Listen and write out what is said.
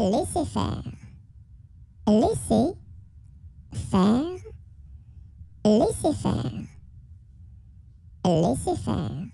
Laissez faire, Laissez faire, Laissez faire, Laissez faire.